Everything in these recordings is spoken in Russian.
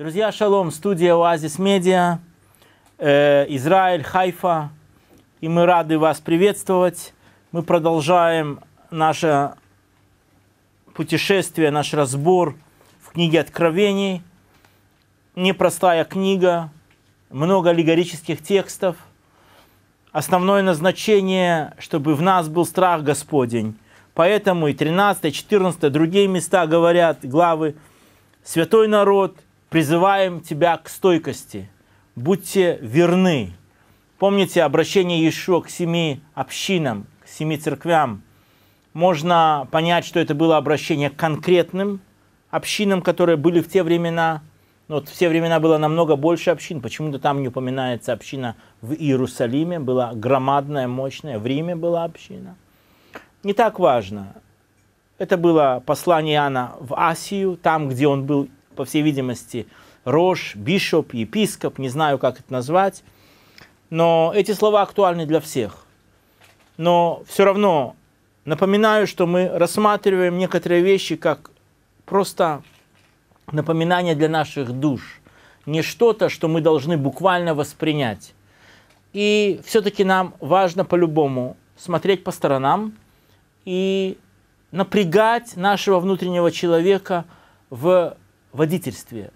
Друзья, шалом, студия Оазис Медиа, э, Израиль, Хайфа, и мы рады вас приветствовать. Мы продолжаем наше путешествие, наш разбор в книге Откровений. Непростая книга, много аллегорических текстов. Основное назначение, чтобы в нас был страх Господень. Поэтому и 13, 14, другие места говорят, главы «Святой народ», призываем тебя к стойкости. Будьте верны. Помните обращение Иешуа к семи общинам, к семи церквям. Можно понять, что это было обращение к конкретным общинам, которые были в те времена. Вот в те времена было намного больше общин. Почему-то там не упоминается община в Иерусалиме. Была громадная, мощная. В Риме была община. Не так важно. Это было послание Иоанна в Асию, там, где он был по всей видимости, Рош, Бишоп, Епископ, не знаю, как это назвать. Но эти слова актуальны для всех. Но все равно напоминаю, что мы рассматриваем некоторые вещи как просто напоминание для наших душ. Не что-то, что мы должны буквально воспринять. И все-таки нам важно по-любому смотреть по сторонам и напрягать нашего внутреннего человека в водительстве,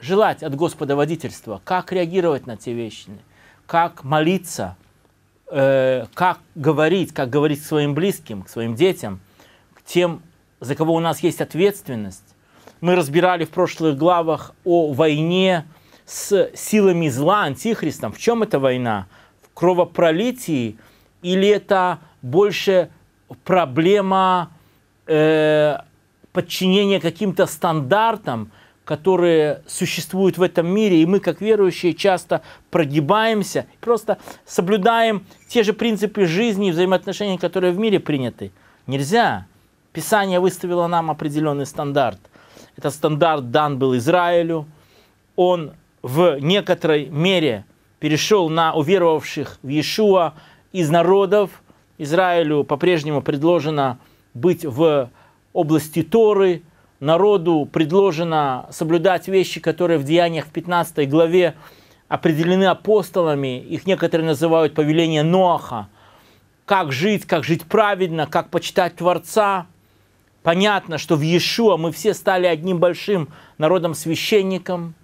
желать от Господа водительства, как реагировать на те вещи, как молиться, э, как говорить, как говорить к своим близким, к своим детям, к тем, за кого у нас есть ответственность. Мы разбирали в прошлых главах о войне с силами зла, антихристом. В чем эта война? В кровопролитии или это больше проблема э, подчинение каким-то стандартам, которые существуют в этом мире, и мы, как верующие, часто прогибаемся, просто соблюдаем те же принципы жизни и взаимоотношений, которые в мире приняты. Нельзя. Писание выставило нам определенный стандарт. Этот стандарт дан был Израилю. Он в некоторой мере перешел на уверовавших в Иешуа из народов. Израилю по-прежнему предложено быть в области Торы. Народу предложено соблюдать вещи, которые в Деяниях в 15 главе определены апостолами. Их некоторые называют повеление Ноаха. Как жить, как жить праведно, как почитать Творца. Понятно, что в Иешуа мы все стали одним большим народом-священником,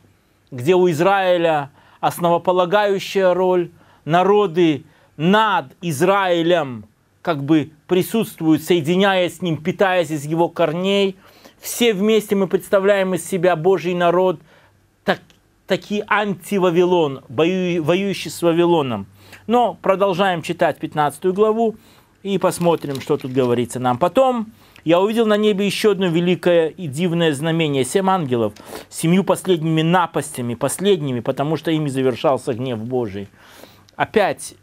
где у Израиля основополагающая роль, народы над Израилем – как бы присутствуют, соединяясь с Ним, питаясь из Его корней. Все вместе мы представляем из себя Божий народ, так, такие анти-Вавилон, воюющий с Вавилоном. Но продолжаем читать 15 главу и посмотрим, что тут говорится нам. Потом я увидел на небе еще одно великое и дивное знамение. Семь ангелов, семью последними напастями, последними, потому что ими завершался гнев Божий. Опять,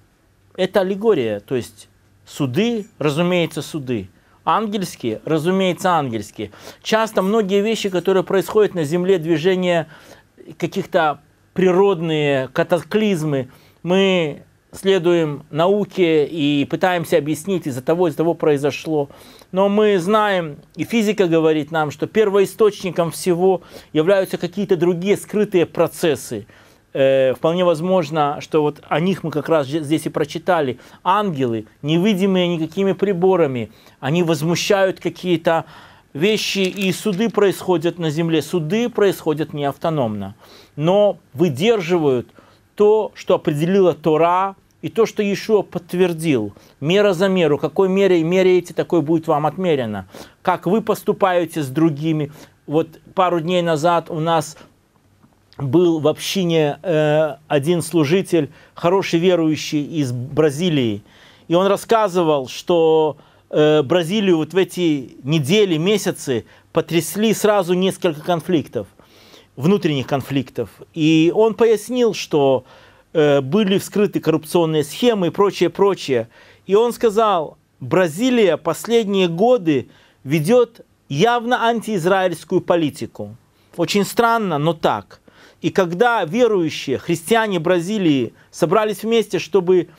это аллегория, то есть Суды, разумеется, суды. Ангельские, разумеется, ангельские. Часто многие вещи, которые происходят на Земле, движения каких-то природные катаклизмы, мы следуем науке и пытаемся объяснить, из-за того, из-за того произошло. Но мы знаем, и физика говорит нам, что первоисточником всего являются какие-то другие скрытые процессы э, вполне возможно, что вот о них мы как раз здесь и прочитали. Ангелы, невидимые никакими приборами, они возмущают какие-то вещи, и суды происходят на земле. Суды происходят не автономно, но выдерживают то, что определила Тора, и то, что Иешуа подтвердил, мера за меру, какой мерой меряете, такой будет вам отмерено. Как вы поступаете с другими. Вот пару дней назад у нас был в общине э, один служитель, хороший верующий из Бразилии. И он рассказывал, что э, Бразилию вот в эти недели, месяцы потрясли сразу несколько конфликтов, внутренних конфликтов. И он пояснил, что э, были вскрыты коррупционные схемы и прочее, прочее. И он сказал, Бразилия последние годы ведет явно антиизраильскую политику. Очень странно, но так – и когда верующие, христиане Бразилии собрались вместе, чтобы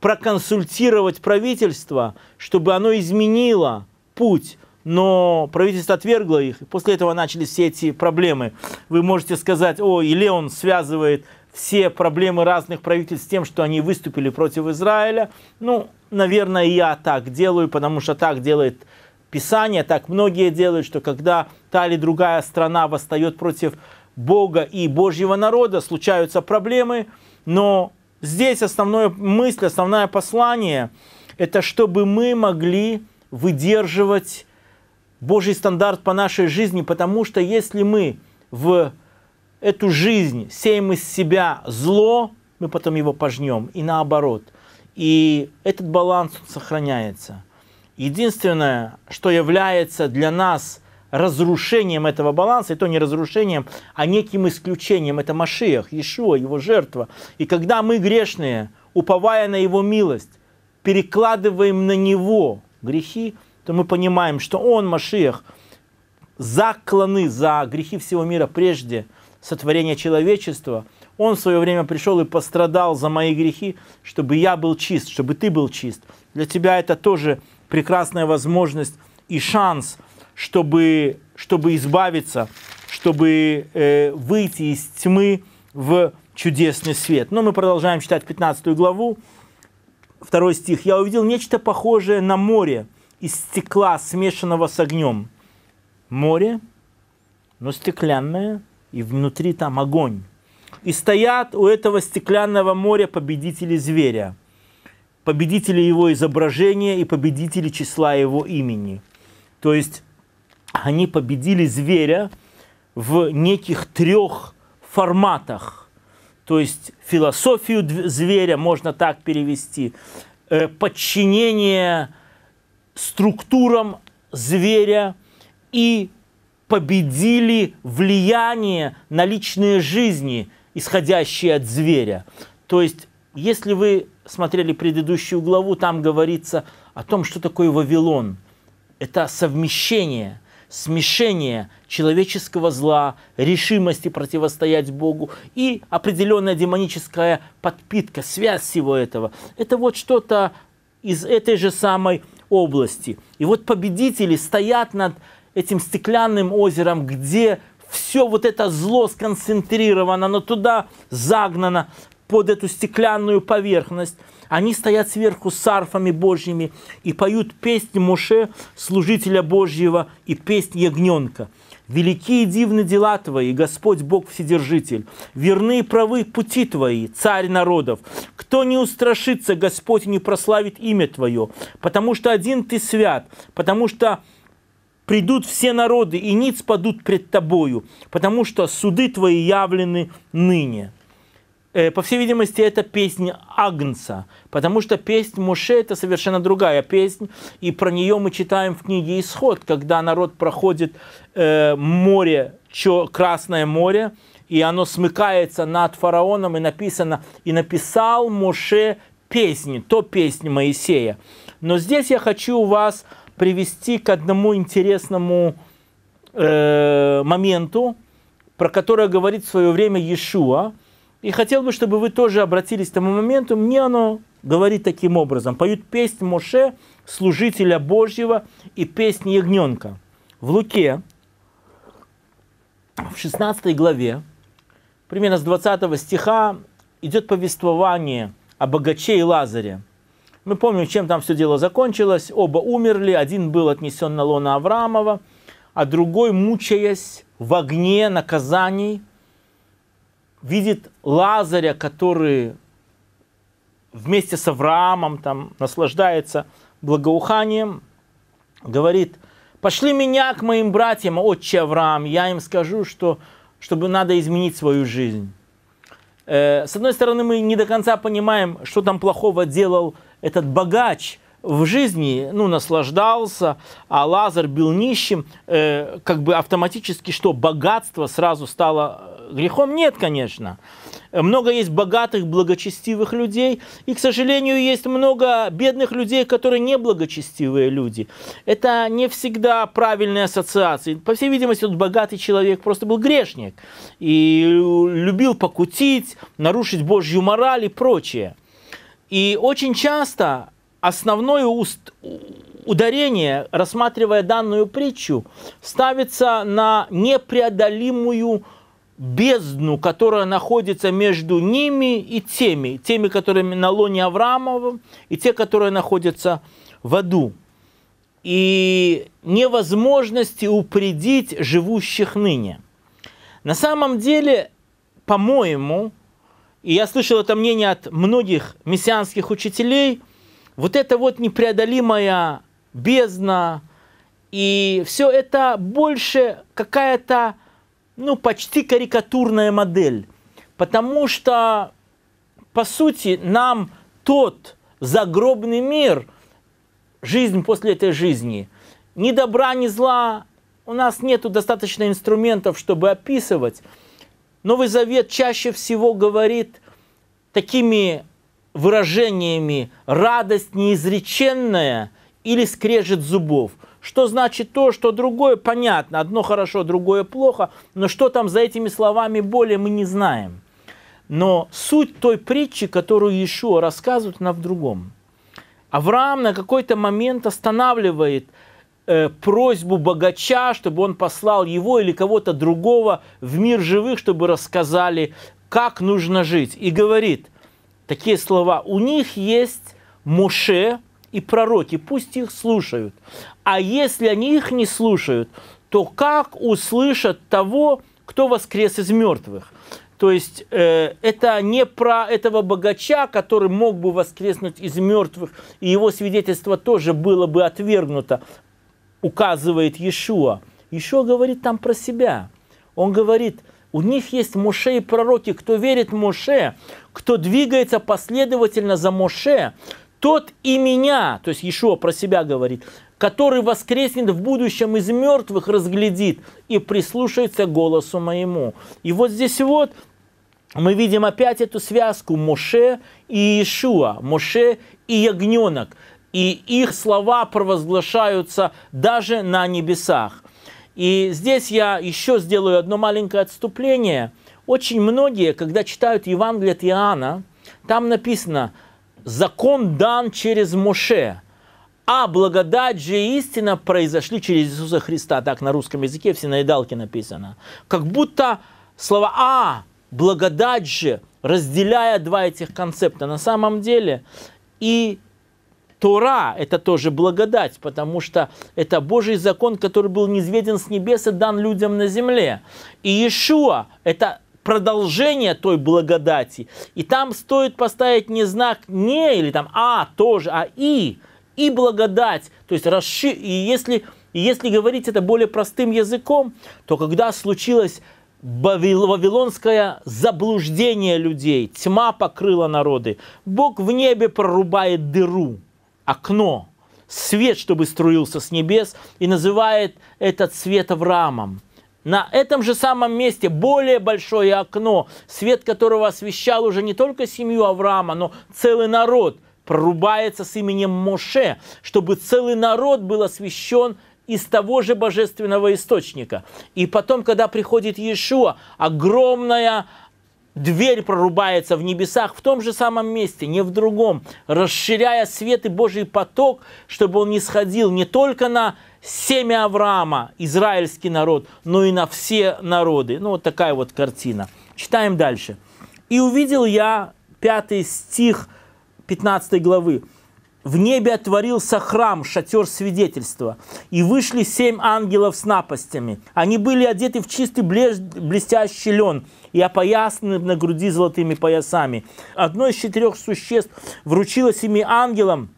проконсультировать правительство, чтобы оно изменило путь, но правительство отвергло их, и после этого начались все эти проблемы. Вы можете сказать, о, или он связывает все проблемы разных правительств с тем, что они выступили против Израиля. Ну, наверное, я так делаю, потому что так делает Писание, так многие делают, что когда та или другая страна восстает против Бога и Божьего народа, случаются проблемы, но здесь основная мысль, основное послание – это чтобы мы могли выдерживать Божий стандарт по нашей жизни, потому что если мы в эту жизнь сеем из себя зло, мы потом его пожнем, и наоборот. И этот баланс сохраняется. Единственное, что является для нас – разрушением этого баланса, и то не разрушением, а неким исключением. Это Машиах, Иешуа, его жертва. И когда мы грешные, уповая на его милость, перекладываем на него грехи, то мы понимаем, что он, Машиах, закланы за грехи всего мира прежде сотворения человечества, он в свое время пришел и пострадал за мои грехи, чтобы я был чист, чтобы ты был чист. Для тебя это тоже прекрасная возможность и шанс чтобы, чтобы избавиться, чтобы э, выйти из тьмы в чудесный свет. Но мы продолжаем читать 15 главу, второй стих. «Я увидел нечто похожее на море из стекла, смешанного с огнем». Море, но стеклянное, и внутри там огонь. И стоят у этого стеклянного моря победители зверя, победители его изображения и победители числа его имени. То есть они победили зверя в неких трех форматах. То есть философию зверя можно так перевести, э, подчинение структурам зверя и победили влияние на личные жизни, исходящие от зверя. То есть, если вы смотрели предыдущую главу, там говорится о том, что такое Вавилон. Это совмещение – смешение человеческого зла, решимости противостоять Богу и определенная демоническая подпитка, связь всего этого. Это вот что-то из этой же самой области. И вот победители стоят над этим стеклянным озером, где все вот это зло сконцентрировано, но туда загнано под эту стеклянную поверхность. Они стоят сверху с арфами Божьими и поют песнь Моше, служителя Божьего, и песнь Ягненка. Великие и дивны дела Твои, Господь Бог Вседержитель. Верны и правы пути Твои, Царь народов. Кто не устрашится, Господь не прославит имя Твое, потому что один Ты свят, потому что придут все народы и ниц падут пред Тобою, потому что суды Твои явлены ныне». Э, по всей видимости, это песня Агнца, потому что песнь Моше – это совершенно другая песня, и про нее мы читаем в книге «Исход», когда народ проходит э, море, Красное море, и оно смыкается над фараоном, и написано «И написал Моше песни, то песнь Моисея». Но здесь я хочу вас привести к одному интересному э, моменту, про которое говорит в свое время Иешуа – и хотел бы, чтобы вы тоже обратились к тому моменту. Мне оно говорит таким образом. Поют песнь Моше, служителя Божьего, и песнь Ягненка. В Луке, в 16 главе, примерно с 20 стиха, идет повествование о богаче и Лазаре. Мы помним, чем там все дело закончилось. Оба умерли, один был отнесен на лона Авраамова, а другой, мучаясь в огне наказаний – видит Лазаря, который вместе с Авраамом там наслаждается благоуханием, говорит, пошли меня к моим братьям, отче Авраам, я им скажу, что, чтобы надо изменить свою жизнь. Э, с одной стороны, мы не до конца понимаем, что там плохого делал этот богач в жизни, ну, наслаждался, а Лазарь был нищим, э, как бы автоматически что, богатство сразу стало э, Грехом нет, конечно. Много есть богатых, благочестивых людей, и, к сожалению, есть много бедных людей, которые не благочестивые люди. Это не всегда правильные ассоциации. По всей видимости, этот богатый человек просто был грешник и любил покутить, нарушить Божью мораль и прочее. И очень часто основное уст, ударение, рассматривая данную притчу, ставится на непреодолимую бездну, которая находится между ними и теми, теми, которые на лоне Авраамова, и те, которые находятся в аду. И невозможности упредить живущих ныне. На самом деле, по-моему, и я слышал это мнение от многих мессианских учителей, вот это вот непреодолимая бездна, и все это больше какая-то ну, почти карикатурная модель. Потому что, по сути, нам тот загробный мир, жизнь после этой жизни, ни добра, ни зла, у нас нету достаточно инструментов, чтобы описывать. Новый Завет чаще всего говорит такими выражениями «радость неизреченная» или «скрежет зубов». Что значит то, что другое, понятно. Одно хорошо, другое плохо. Но что там за этими словами более, мы не знаем. Но суть той притчи, которую Иешуа рассказывает, она в другом. Авраам на какой-то момент останавливает э, просьбу богача, чтобы он послал его или кого-то другого в мир живых, чтобы рассказали, как нужно жить. И говорит такие слова. У них есть Моше, и пророки, пусть их слушают. А если они их не слушают, то как услышат того, кто воскрес из мертвых? То есть э, это не про этого богача, который мог бы воскреснуть из мертвых, и его свидетельство тоже было бы отвергнуто, указывает Иешуа. Иешуа говорит там про себя. Он говорит, у них есть Моше и пророки, кто верит Моше, кто двигается последовательно за Моше, тот и меня, то есть Ешо про себя говорит, который воскреснет в будущем из мертвых, разглядит и прислушается голосу моему. И вот здесь вот мы видим опять эту связку Моше и Иешуа, Моше и Ягненок. И их слова провозглашаются даже на небесах. И здесь я еще сделаю одно маленькое отступление. Очень многие, когда читают Евангелие от Иоанна, там написано – закон дан через Моше, а благодать же истина произошли через Иисуса Христа. Так на русском языке в Синаидалке написано. Как будто слова «а», благодать же, разделяя два этих концепта, на самом деле и Тора – это тоже благодать, потому что это Божий закон, который был низведен с небес и дан людям на земле. И Иешуа – это продолжение той благодати. И там стоит поставить не знак «не» или там «а» тоже, а «и», «и благодать». То есть расши... и если, и если говорить это более простым языком, то когда случилось Бавил, вавилонское заблуждение людей, тьма покрыла народы, Бог в небе прорубает дыру, окно, свет, чтобы струился с небес, и называет этот свет Авраамом на этом же самом месте более большое окно, свет которого освещал уже не только семью Авраама, но целый народ, прорубается с именем Моше, чтобы целый народ был освящен из того же божественного источника. И потом, когда приходит Иешуа, огромная дверь прорубается в небесах в том же самом месте, не в другом, расширяя свет и Божий поток, чтобы он не сходил не только на семя Авраама, израильский народ, но и на все народы. Ну, вот такая вот картина. Читаем дальше. «И увидел я» пятый стих 15 главы в небе отворился храм, шатер свидетельства, и вышли семь ангелов с напастями. Они были одеты в чистый блестящий лен и опоясаны на груди золотыми поясами. Одно из четырех существ вручило семи ангелам,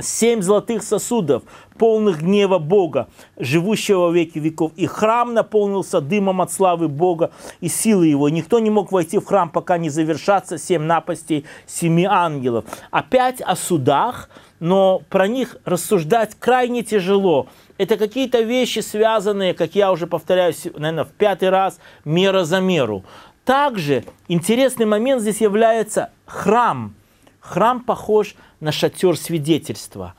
семь золотых сосудов, полных гнева Бога, живущего веки веков. И храм наполнился дымом от славы Бога и силы его. никто не мог войти в храм, пока не завершатся семь напастей семи ангелов. Опять о судах, но про них рассуждать крайне тяжело. Это какие-то вещи, связанные, как я уже повторяюсь, наверное, в пятый раз, мера за меру. Также интересный момент здесь является храм. Храм похож на на шатер свидетельства.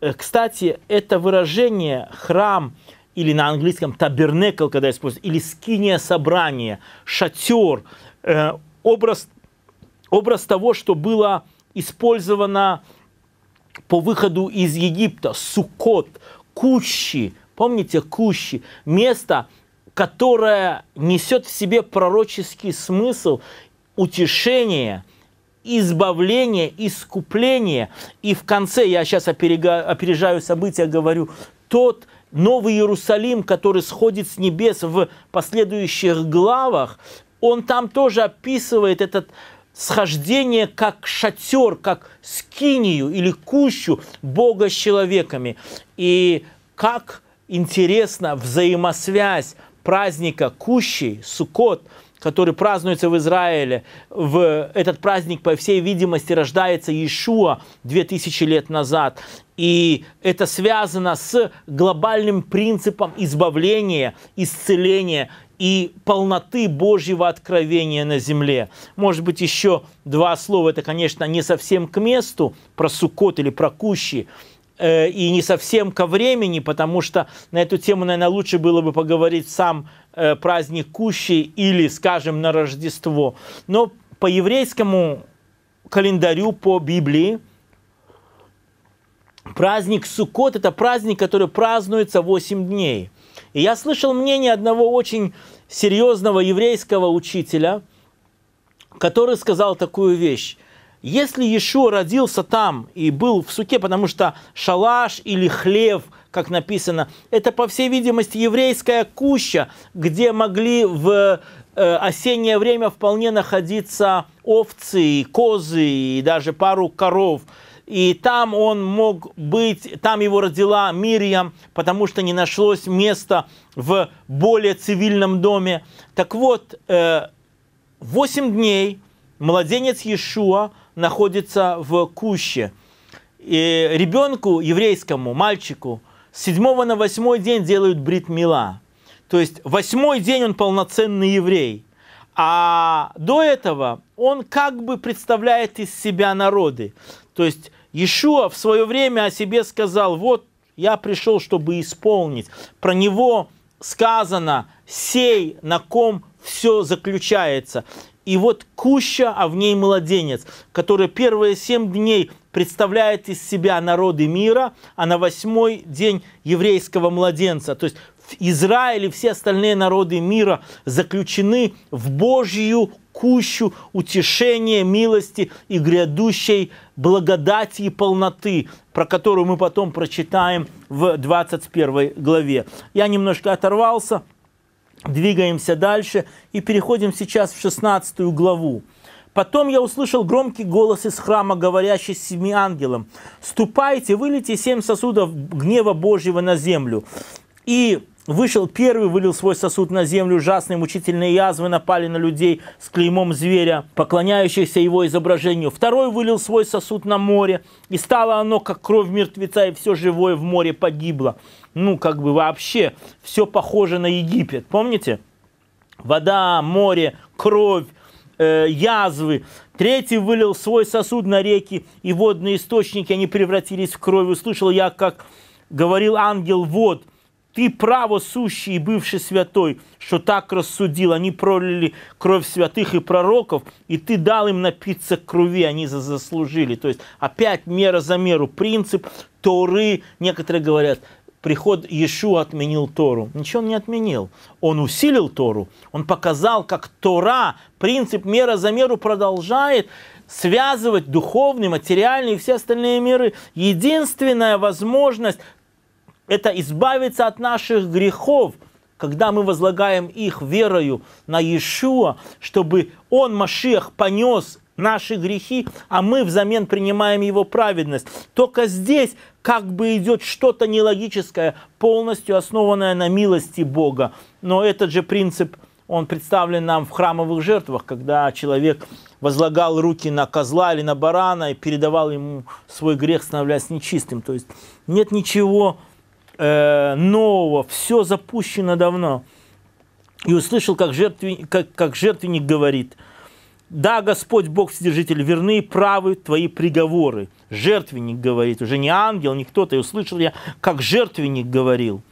Э, кстати, это выражение «храм» или на английском «табернекл», когда используется, или «скиния собрания», «шатер», э, образ, образ того, что было использовано по выходу из Египта, Сукот, Кущи, помните Кущи, место, которое несет в себе пророческий смысл, утешение – избавление, искупление. И в конце, я сейчас опережаю события, говорю, тот Новый Иерусалим, который сходит с небес в последующих главах, он там тоже описывает это схождение как шатер, как скинию или кущу Бога с человеками. И как интересна взаимосвязь праздника Кущи, Суккот – который празднуется в Израиле, в этот праздник, по всей видимости, рождается Иешуа 2000 лет назад. И это связано с глобальным принципом избавления, исцеления и полноты Божьего откровения на земле. Может быть, еще два слова, это, конечно, не совсем к месту, про Суккот или про Кущи, Э, и не совсем ко времени, потому что на эту тему, наверное, лучше было бы поговорить сам э, праздник Кущи или, скажем, на Рождество. Но по еврейскому календарю, по Библии, праздник Суккот – это праздник, который празднуется 8 дней. И я слышал мнение одного очень серьезного еврейского учителя, который сказал такую вещь. Если Иешуа родился там и был в суке, потому что шалаш или хлев, как написано, это, по всей видимости, еврейская куща, где могли в э, осеннее время вполне находиться овцы, козы и даже пару коров. И там он мог быть, там его родила Мирьям, потому что не нашлось места в более цивильном доме. Так вот, э, 8 дней младенец Иешуа – находится в куще. И ребенку, еврейскому, мальчику, с 7 на 8 день делают брит мила. То есть восьмой день он полноценный еврей. А до этого он как бы представляет из себя народы. То есть Иешуа в свое время о себе сказал, вот я пришел, чтобы исполнить. Про него сказано, сей, на ком все заключается. И вот куща, а в ней младенец, который первые семь дней представляет из себя народы мира, а на восьмой день еврейского младенца. То есть Израиль и все остальные народы мира заключены в Божью кущу утешения, милости и грядущей благодати и полноты, про которую мы потом прочитаем в 21 главе. Я немножко оторвался. Двигаемся дальше и переходим сейчас в 16 главу. Потом я услышал громкий голос из храма, говорящий с семи ангелом. «Ступайте, вылейте семь сосудов гнева Божьего на землю». И вышел первый, вылил свой сосуд на землю, ужасные мучительные язвы напали на людей с клеймом зверя, поклоняющихся его изображению. Второй вылил свой сосуд на море, и стало оно, как кровь мертвеца, и все живое в море погибло ну, как бы вообще все похоже на Египет. Помните? Вода, море, кровь, э, язвы. Третий вылил свой сосуд на реки, и водные источники, они превратились в кровь. Услышал я, как говорил ангел, вот, ты право сущий и бывший святой, что так рассудил. Они пролили кровь святых и пророков, и ты дал им напиться крови, они заслужили. То есть опять мера за меру, принцип Торы. Некоторые говорят, приход Иешуа отменил Тору. Ничего он не отменил. Он усилил Тору. Он показал, как Тора, принцип мера за меру продолжает связывать духовный, материальный и все остальные миры. Единственная возможность – это избавиться от наших грехов, когда мы возлагаем их верою на Иешуа, чтобы он, Машех, понес наши грехи, а мы взамен принимаем его праведность. Только здесь как бы идет что-то нелогическое, полностью основанное на милости Бога. Но этот же принцип, он представлен нам в храмовых жертвах, когда человек возлагал руки на козла или на барана и передавал ему свой грех, становляясь нечистым. То есть нет ничего э, нового, все запущено давно. И услышал, как, жертве, как, как жертвенник говорит – да, Господь Бог Вседержитель, верны правы твои приговоры. Жертвенник говорит, уже не ангел, не кто-то. И услышал я, как жертвенник говорил.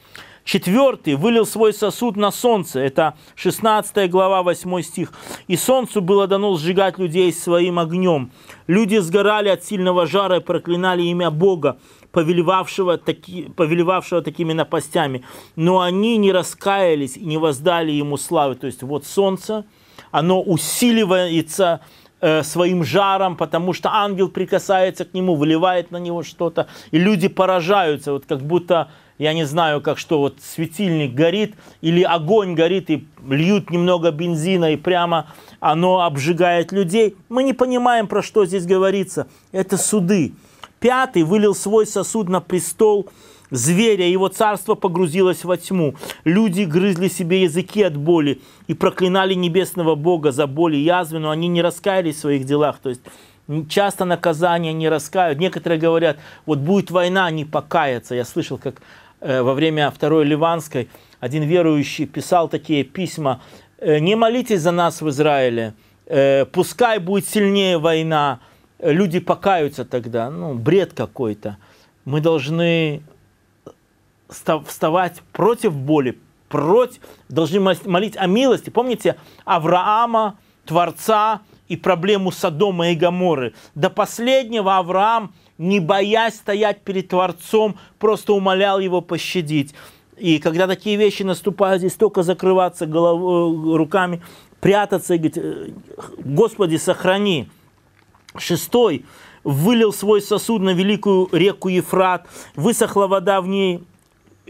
Четвертый вылил свой сосуд на солнце. Это 16 глава, 8 стих. И солнцу было дано сжигать людей своим огнем. Люди сгорали от сильного жара и проклинали имя Бога, повелевавшего, таки, повелевавшего такими напастями. Но они не раскаялись и не воздали ему славы. То есть вот солнце, оно усиливается э, своим жаром, потому что ангел прикасается к нему, выливает на него что-то, и люди поражаются, вот как будто, я не знаю, как что, вот светильник горит, или огонь горит, и льют немного бензина, и прямо оно обжигает людей. Мы не понимаем, про что здесь говорится. Это суды. Пятый вылил свой сосуд на престол зверя, его царство погрузилось во тьму. Люди грызли себе языки от боли и проклинали небесного Бога за боль и язвы, но они не раскаялись в своих делах. То есть часто наказания не раскают. Некоторые говорят, вот будет война, они покаяться. Я слышал, как э, во время Второй Ливанской один верующий писал такие письма. «Э, «Не молитесь за нас в Израиле, э, пускай будет сильнее война, люди покаются тогда». Ну, бред какой-то. Мы должны вставать против боли, против, должны молить о милости. Помните Авраама, Творца и проблему Содома и Гаморы. До последнего Авраам, не боясь стоять перед Творцом, просто умолял его пощадить. И когда такие вещи наступают, здесь только закрываться головой, э, руками, прятаться и говорить, «Э, Господи, сохрани. Шестой. Вылил свой сосуд на великую реку Ефрат, высохла вода в ней,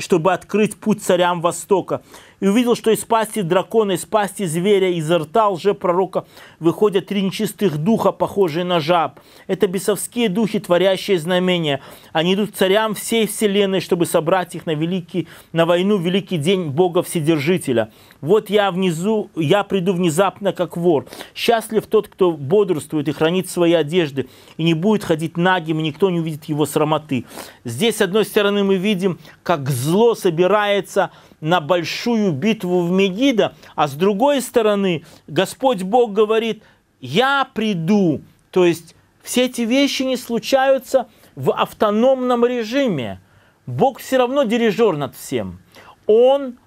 чтобы открыть путь царям Востока и увидел, что из пасти дракона, из пасти зверя, изо рта пророка, выходят три нечистых духа, похожие на жаб. Это бесовские духи, творящие знамения. Они идут царям всей вселенной, чтобы собрать их на, великий, на войну, великий день Бога Вседержителя. Вот я внизу, я приду внезапно, как вор. Счастлив тот, кто бодрствует и хранит свои одежды, и не будет ходить нагим, и никто не увидит его срамоты. Здесь, с одной стороны, мы видим, как зло собирается на большую битву в Мегида, а с другой стороны Господь Бог говорит, я приду. То есть все эти вещи не случаются в автономном режиме. Бог все равно дирижер над всем. Он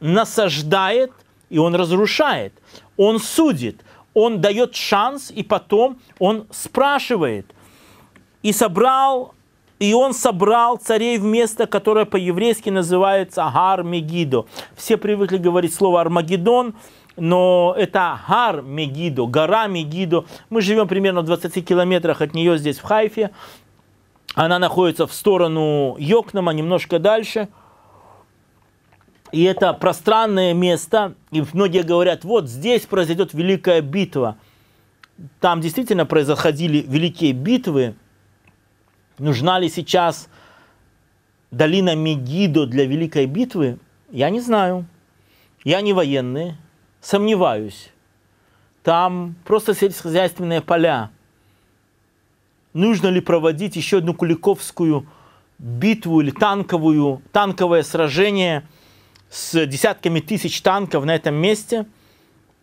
насаждает и он разрушает. Он судит, он дает шанс и потом он спрашивает. И собрал и он собрал царей в место, которое по-еврейски называется Гар Мегидо. Все привыкли говорить слово Армагеддон, но это Гар Мегидо, гора Мегидо. Мы живем примерно в 20 километрах от нее здесь, в Хайфе. Она находится в сторону Йокнама, немножко дальше. И это пространное место, и многие говорят, вот здесь произойдет великая битва. Там действительно происходили великие битвы, Нужна ли сейчас долина Мегидо для Великой битвы? Я не знаю. Я не военный, сомневаюсь. Там просто сельскохозяйственные поля. Нужно ли проводить еще одну Куликовскую битву или танковую, танковое сражение с десятками тысяч танков на этом месте?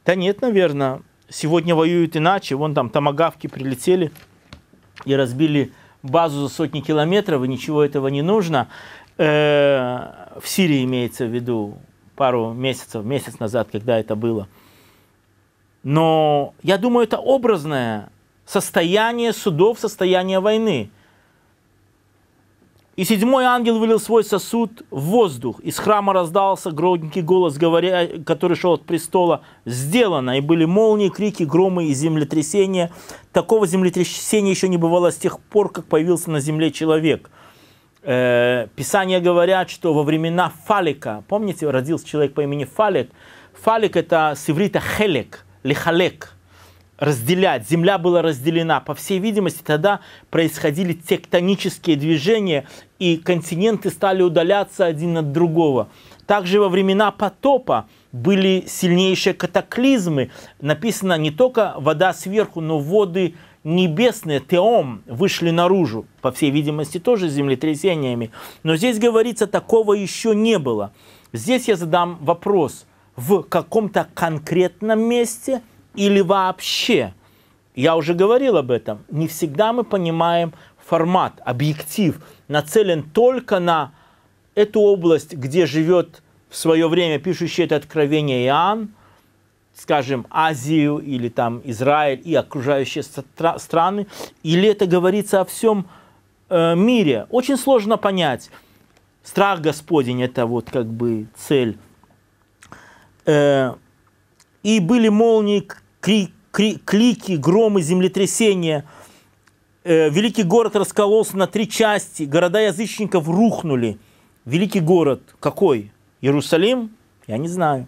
Да нет, наверное. Сегодня воюют иначе. Вон там тамагавки прилетели и разбили базу за сотни километров, и ничего этого не нужно. Э, в Сирии имеется в виду пару месяцев, месяц назад, когда это было. Но я думаю, это образное состояние судов, состояние войны. И седьмой ангел вылил свой сосуд в воздух. Из храма раздался громкий голос, говоря, который шел от престола. Сделано. И были молнии, крики, громы и землетрясения. Такого землетрясения еще не бывало с тех пор, как появился на земле человек. Э, Писания говорят, что во времена Фалика, помните, родился человек по имени Фалик. Фалик это с иврита хелек, лихалек – разделять. Земля была разделена. По всей видимости, тогда происходили тектонические движения, и континенты стали удаляться один от другого. Также во времена потопа были сильнейшие катаклизмы. Написано не только вода сверху, но воды небесные, теом, вышли наружу. По всей видимости, тоже с землетрясениями. Но здесь говорится, такого еще не было. Здесь я задам вопрос. В каком-то конкретном месте – или вообще. Я уже говорил об этом. Не всегда мы понимаем формат, объектив, нацелен только на эту область, где живет в свое время пишущий это откровение Иоанн, скажем, Азию или там Израиль и окружающие стра- страны, или это говорится о всем э, мире. Очень сложно понять. Страх Господень – это вот как бы цель. Э, и были молнии кри, кри, клики, громы, землетрясения. Э, великий город раскололся на три части, города язычников рухнули. Великий город какой? Иерусалим? Я не знаю.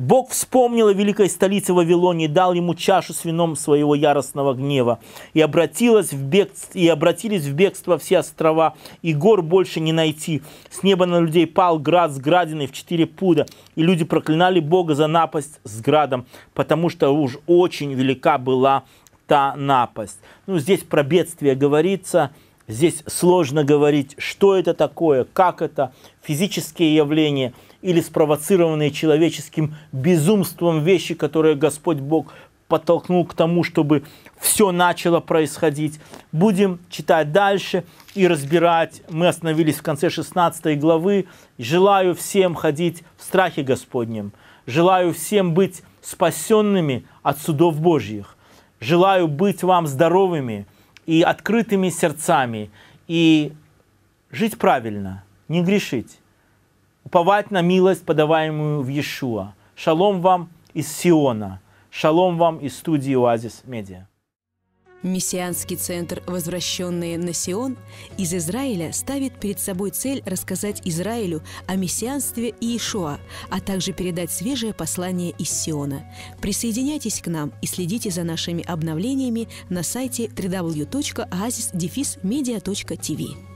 Бог вспомнил о великой столице Вавилонии, дал ему чашу с вином своего яростного гнева. И, обратилась в бегство, и обратились в бегство все острова, и гор больше не найти. С неба на людей пал град с градиной в четыре пуда, и люди проклинали Бога за напасть с градом, потому что уж очень велика была та напасть. Ну, здесь про бедствие говорится, здесь сложно говорить, что это такое, как это, физические явления – или спровоцированные человеческим безумством вещи, которые Господь Бог подтолкнул к тому, чтобы все начало происходить. Будем читать дальше и разбирать. Мы остановились в конце 16 главы. Желаю всем ходить в страхе Господнем. Желаю всем быть спасенными от судов Божьих. Желаю быть вам здоровыми и открытыми сердцами. И жить правильно, не грешить уповать на милость, подаваемую в Иешуа. Шалом вам из Сиона. Шалом вам из студии «Оазис Медиа». Мессианский центр «Возвращенные на Сион» из Израиля ставит перед собой цель рассказать Израилю о мессианстве Иешуа, а также передать свежее послание из Сиона. Присоединяйтесь к нам и следите за нашими обновлениями на сайте www.oasis-media.tv.